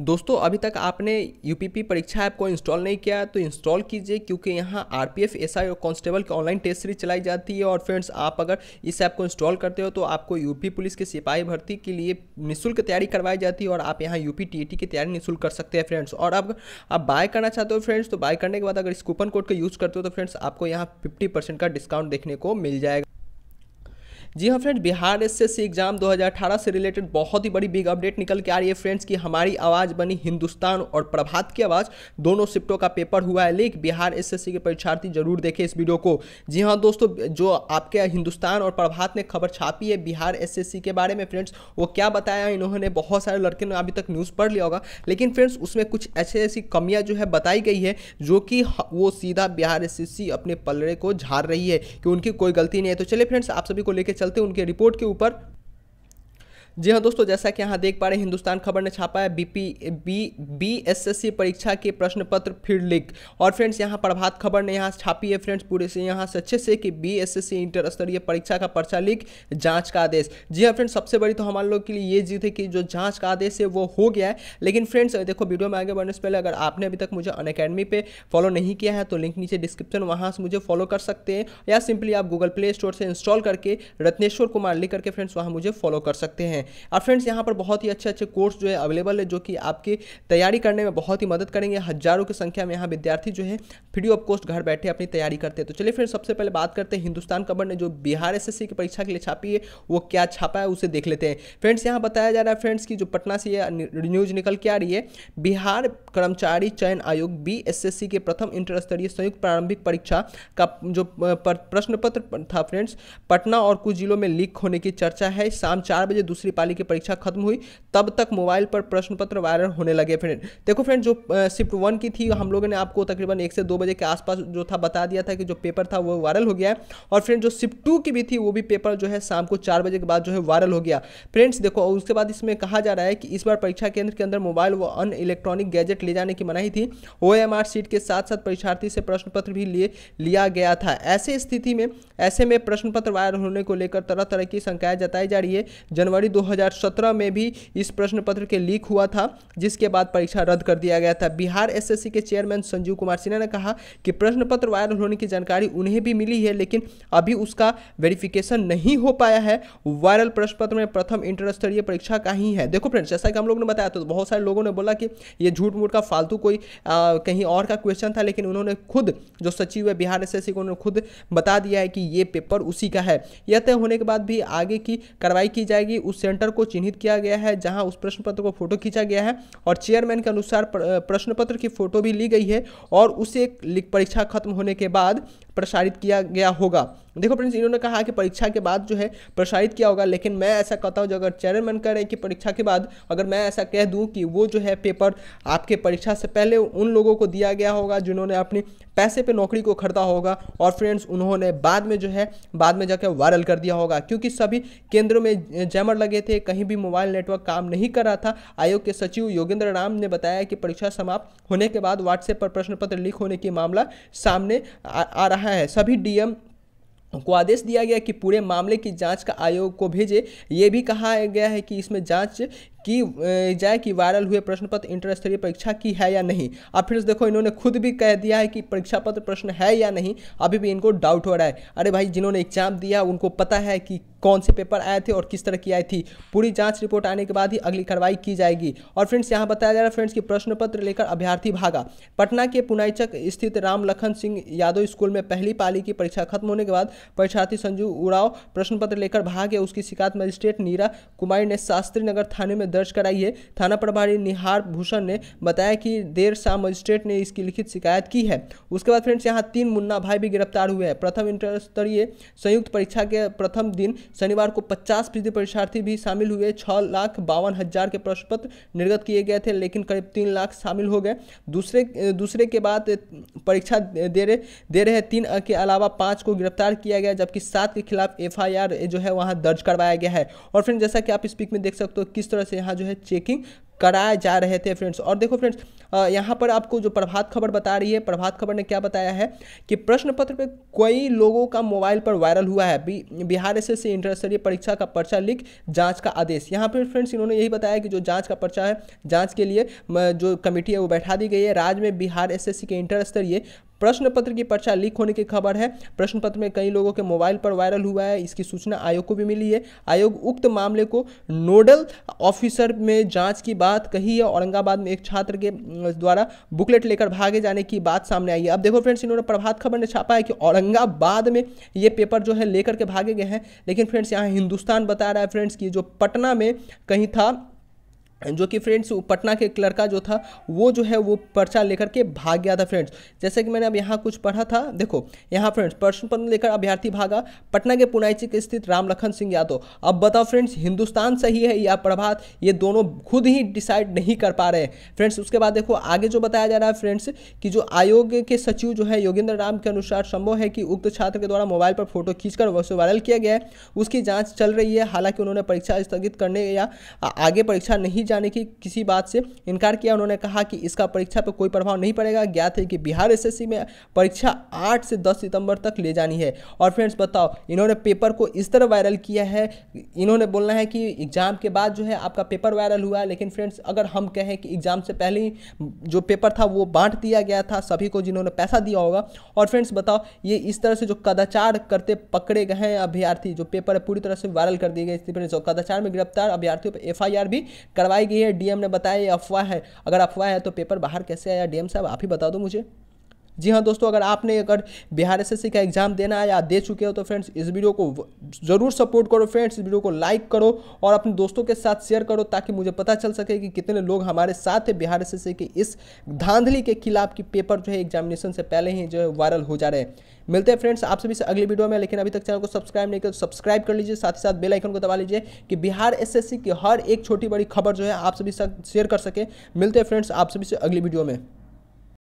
दोस्तों अभी तक आपने यू परीक्षा ऐप को इंस्टॉल नहीं किया तो इंस्टॉल कीजिए क्योंकि यहाँ आर पी एफ एस और कॉन्स्टेबल की ऑनलाइन टेस्ट सीरीज चलाई जाती है और फ्रेंड्स आप अगर इस ऐप को इंस्टॉल करते हो तो आपको यूपी पुलिस के सिपाही भर्ती के लिए निःशुल्क तैयारी करवाई जाती है और आप यहाँ यूपी टी की तैयारी निःशुल्क कर सकते हैं फ्रेंड्स और अब आप बाय करना चाहते हो फ्रेंड्स तो बाय करने के बाद अगर इस कूपन कोड का यूज़ करते हो तो फ्रेंड्स आपको यहाँ फिफ्टी का डिस्काउंट देखने को मिल जाएगा जी हाँ फ्रेंड बिहार एसएससी एग्जाम 2018 से रिलेटेड बहुत ही बड़ी बिग अपडेट निकल के आ रही है फ्रेंड्स की हमारी आवाज़ बनी हिंदुस्तान और प्रभात की आवाज़ दोनों शिफ्टों का पेपर हुआ है लेकिन बिहार एसएससी के परीक्षार्थी जरूर देखें इस वीडियो को जी हाँ दोस्तों जो आपके हिंदुस्तान और प्रभात ने खबर छापी है बिहार एस के बारे में फ्रेंड्स वो क्या बताया इन्होंने बहुत सारे लड़के ने अभी तक न्यूज़ पढ़ लिया होगा लेकिन फ्रेंड्स उसमें कुछ ऐसी ऐसी कमियाँ जो है बताई गई है जो कि वो सीधा बिहार एस अपने पलड़े को झाड़ रही है कि उनकी कोई गलती नहीं है तो चले फ्रेंड्स आप सभी को लेकर चलते उनके रिपोर्ट के ऊपर जी हाँ दोस्तों जैसा कि यहाँ देख पा रहे हिंदुस्तान खबर ने छापा है BP B B S S C परीक्षा के प्रश्न पत्र फिर लीक और फ्रेंड्स यहाँ प्रभात खबर ने यहाँ छापी है फ्रेंड्स पूरे से यहाँ से अच्छे से कि B S S C inter स्तरीय परीक्षा का पर्चा लीक जाँच का आदेश जी हाँ फ्रेंड्स सबसे बड़ी तो हमारे लोग के लिए ये जीत है कि जो जाँच का आदेश है वो हो गया है लेकिन फ्रेंड्स देखो वीडियो में आगे बढ़ने से पहले अगर आपने अभी तक मुझे अन अकेडमी पर फॉलो नहीं किया है तो लिंक नीचे डिस्क्रिप्शन वहाँ से मुझे फॉलो कर सकते हैं या सिंपली आप गूगल प्ले स्टोर से इंस्टॉल करके रत्नेश्वर कुमार लिख करके फ्रेंड्स वहाँ मुझे फॉलो कर सकते हैं हैं और फ्रेंड्स यहाँ पर बहुत ही अच्छे अच्छे कोर्स जो है अवेलेबल है जो कि आपकी तैयारी करने में बहुत ही मदद करेंगे हज़ारों की संख्या में यहाँ विद्यार्थी जो है फ्री ऑफ कॉस्ट घर बैठे अपनी तैयारी करते हैं तो चलिए फ्रेंड्स सबसे पहले बात करते हैं हिंदुस्तान कबर ने जो बिहार एस की परीक्षा के लिए छापी है वो क्या छापा है उसे देख लेते हैं फ्रेंड्स यहाँ बताया जा रहा है फ्रेंड्स की जो पटना से न्यूज निकल के आ रही है बिहार कर्मचारी चयन आयोग बी के प्रथम इंटर स्तरीय संयुक्त प्रारंभिक परीक्षा का जो प्रश्न पत्र था फ्रेंड्स पटना और कुछ जिलों में लीक होने की चर्चा है शाम चार बजे दूसरी पाली की परीक्षा खत्म हुई तब तक मोबाइल पर प्रश्न पत्र वायरल होने लगे फ्रेंड देखो फ्रेंड जो शिफ्ट वन की थी हम लोगों ने आपको तकरीबन एक से दो बजे के आसपास जो था बता दिया था कि जो पेपर था वो वायरल हो गया है और फ्रेंड जो शिफ्ट टू की भी थी वो भी पेपर जो है शाम को चार बजे के बाद जो है वायरल हो गया फ्रेंड्स देखो उसके बाद इसमें कहा जा रहा है कि इस बार परीक्षा केंद्र के अंदर मोबाइल व अन इलेक्ट्रॉनिक गैजेट ले जाने की मनाही थी ओ सीट के साथ साथ परीक्षार्थी से प्रश्न पत्र भी लिए लिया गया था ऐसे स्थिति में ऐसे में प्रश्न पत्र वायरल होने को लेकर तरह तरह की शंकाएं जताई जा रही है जनवरी 2017 में भी इस प्रश्न पत्र के लीक हुआ था जिसके बाद परीक्षा रद्द कर दिया गया था बिहार एसएससी के चेयरमैन संजीव कुमार सिन्हा ने कहा कि प्रश्न पत्र वायरल होने की जानकारी उन्हें भी मिली है लेकिन अभी उसका वेरिफिकेशन नहीं हो पाया है वायरल प्रश्न पत्र में प्रथम स्तरीय परीक्षा का ही है देखो फ्रेंड्स जैसा कि हम लोग ने बताया तो बहुत सारे लोगों ने बोला कि ये झूठ मूठ का फालतू कोई कहीं और का क्वेश्चन था लेकिन उन्होंने खुद जो सचिव है बिहार एस को उन्होंने खुद बता दिया है कि ये पेपर उसी का है यह तय होने के बाद भी आगे की कार्रवाई की जाएगी उस सेंटर को चिन्हित किया गया है जहां उस प्रश्न पत्र को फोटो खींचा गया है और चेयरमैन के अनुसार प्रश्न पत्र की फोटो भी ली गई है और उसे परीक्षा खत्म होने के बाद प्रसारित किया गया होगा देखो फ्रेंड्स इन्होंने कहा कि परीक्षा के बाद जो है प्रसारित किया होगा लेकिन मैं ऐसा कहता हूँ जो अगर चेयरमैन करें कि परीक्षा के बाद अगर मैं ऐसा कह दूँ कि वो जो है पेपर आपके परीक्षा से पहले उन लोगों को दिया गया होगा जिन्होंने अपने पैसे पे नौकरी को खरीदा होगा और फ्रेंड्स उन्होंने बाद में जो है बाद में जाकर वायरल कर दिया होगा क्योंकि सभी केंद्रों में जैमर लगे थे कहीं भी मोबाइल नेटवर्क काम नहीं कर रहा था आयोग के सचिव योगेंद्र राम ने बताया कि परीक्षा समाप्त होने के बाद व्हाट्सएप पर प्रश्न पत्र लीक होने की मामला सामने आ, आ रहा रहा है सभी डीएम को आदेश दिया गया कि पूरे मामले की जांच का आयोग को भेजे ये भी कहा गया है कि इसमें जांच कि जाए कि वायरल हुए प्रश्न पत्र इंटर स्तरीय परीक्षा की है या नहीं अब फिर देखो इन्होंने खुद भी कह दिया है कि परीक्षा पत्र प्रश्न है या नहीं अभी भी इनको डाउट हो रहा है अरे भाई जिन्होंने एग्जाम दिया उनको पता है कि कौन से पेपर आए थे और किस तरह की आई थी पूरी जांच रिपोर्ट आने के बाद ही अगली कार्रवाई की जाएगी और फ्रेंड्स यहाँ बताया जा रहा है फ्रेंड्स कि प्रश्न पत्र लेकर अभ्यर्थी भागा पटना के पुनाईचक स्थित राम लखन सिंह यादव स्कूल में पहली पाली की परीक्षा खत्म होने के बाद परीक्षार्थी संजू उड़ाव प्रश्न पत्र लेकर भाग उसकी शिकायत मजिस्ट्रेट नीरा कुमारी ने शास्त्री नगर थाने में दर्ज कराई है थाना प्रभारी निहार भूषण ने बताया कि देर शाम मजिस्ट्रेट ने इसकी लिखित शिकायत की है उसके बाद फ्रेंड्स यहाँ तीन मुन्ना भाई भी गिरफ्तार हुए हैं प्रथम इंटर स्तरीय संयुक्त परीक्षा के प्रथम दिन शनिवार को पचास फीसदी परीक्षार्थी भी शामिल हुए छः लाख बावन हज़ार के प्रश्न पत्र निर्गत किए गए थे लेकिन करीब तीन लाख शामिल हो गए दूसरे दूसरे के बाद परीक्षा दे रहे दे रहे तीन के अलावा पाँच को गिरफ्तार किया गया जबकि सात के खिलाफ एफ जो है वहाँ दर्ज करवाया गया है और फ्रेंड जैसा कि आप इस पिक में देख सकते हो किस तरह से यहाँ जो है चेकिंग कराए जा रहे थे फ्रेंड्स और देखो फ्रेंड्स यहाँ पर आपको जो प्रभात खबर बता रही है प्रभात खबर ने क्या बताया है कि प्रश्न पत्र पे कई लोगों का मोबाइल पर वायरल हुआ है B, Bihar S S C इंटरस्तरीय परीक्षा का पर्चा लिख जांच का आदेश यहाँ पर फ्रेंड्स इन्होंने यही बताया कि जो जांच का पर्चा है जांच के लिए जो कमेटी है वो बैठा दी गई है राज्य में बिहार एस के इंटर स्तरीय प्रश्न पत्र की परीक्षा लीक होने की खबर है प्रश्न पत्र में कई लोगों के मोबाइल पर वायरल हुआ है इसकी सूचना आयोग को भी मिली है आयोग उक्त मामले को नोडल ऑफिसर में जांच की बात कही है औरंगाबाद में एक छात्र के द्वारा बुकलेट लेकर भागे जाने की बात सामने आई है अब देखो फ्रेंड्स इन्होंने प्रभात खबर ने छापा है कि औरंगाबाद में ये पेपर जो है लेकर के भागे गए हैं लेकिन फ्रेंड्स यहाँ हिंदुस्तान बता रहा है फ्रेंड्स की जो पटना में कहीं था जो कि फ्रेंड्स पटना के क्लर्का जो था वो जो है वो पर्चा लेकर के भाग गया था फ्रेंड्स जैसे कि मैंने अब यहाँ कुछ पढ़ा था देखो यहाँ फ्रेंड्स प्रश्न पत्र लेकर अभ्यर्थी भागा पटना के पुनाइची के स्थित राम लखन सिंह यादव अब बताओ फ्रेंड्स हिंदुस्तान सही है या प्रभात ये दोनों खुद ही डिसाइड नहीं कर पा रहे फ्रेंड्स उसके बाद देखो आगे जो बताया जा रहा है फ्रेंड्स कि जो आयोग के सचिव जो है योगेंद्र राम के अनुसार संभव है कि उक्त छात्र के द्वारा मोबाइल पर फोटो खींचकर वैसे वायरल किया गया है उसकी जाँच चल रही है हालांकि उन्होंने परीक्षा स्थगित करने या आगे परीक्षा नहीं जाने की किसी बात से इनकार किया उन्होंने कहा कि इसका परीक्षा पर कोई प्रभाव नहीं पड़ेगा ज्ञात है कि बिहार एस में परीक्षा आठ से दस सितंबर तक ले जानी है और फ्रेंड्स बताओ इन्होंने पेपर को इस तरह वायरल किया है इन्होंने बोलना है कि एग्ज़ाम के बाद जो है आपका पेपर वायरल हुआ है लेकिन फ्रेंड्स अगर हम कहें कि एग्ज़ाम से पहले ही जो पेपर था वो बांट दिया गया था सभी को जिन्होंने पैसा दिया होगा और फ्रेंड्स बताओ ये इस तरह से जो कदाचार करते पकड़े गए हैं अभ्यर्थी जो पेपर पूरी तरह से वायरल कर दिए गए फ्रेंड्स कदाचार में गिरफ्तार अभ्यर्थियों पर एफ भी करवा करवाई गई है डीएम ने बताया ये अफवाह है अगर अफवाह है तो पेपर बाहर कैसे आया डीएम साहब आप ही बता दो मुझे जी हाँ दोस्तों अगर आपने अगर बिहार एस का एग्जाम देना है या दे चुके हो तो फ्रेंड्स इस वीडियो को जरूर सपोर्ट करो फ्रेंड्स इस वीडियो को लाइक करो और अपने दोस्तों के साथ शेयर करो ताकि मुझे पता चल सके कि कितने लोग हमारे साथ है बिहार एस के इस धांधली के खिलाफ की पेपर जो है एग्जामिनेशन से पहले ही जो है वायरल हो जा रहे हैं मिलते हैं फ्रेंड्स आप सभी से अगली वीडियो में लेकिन अभी तक चैनल को सब्सक्राइब नहीं किया तो सब्सक्राइब कर लीजिए साथ ही साथ बेल आइकन को दबा लीजिए कि बिहार एसएससी की हर एक छोटी बड़ी खबर जो है आप सभी साथ शेयर कर सके मिलते हैं फ्रेंड्स आप सभी से अगली वीडियो में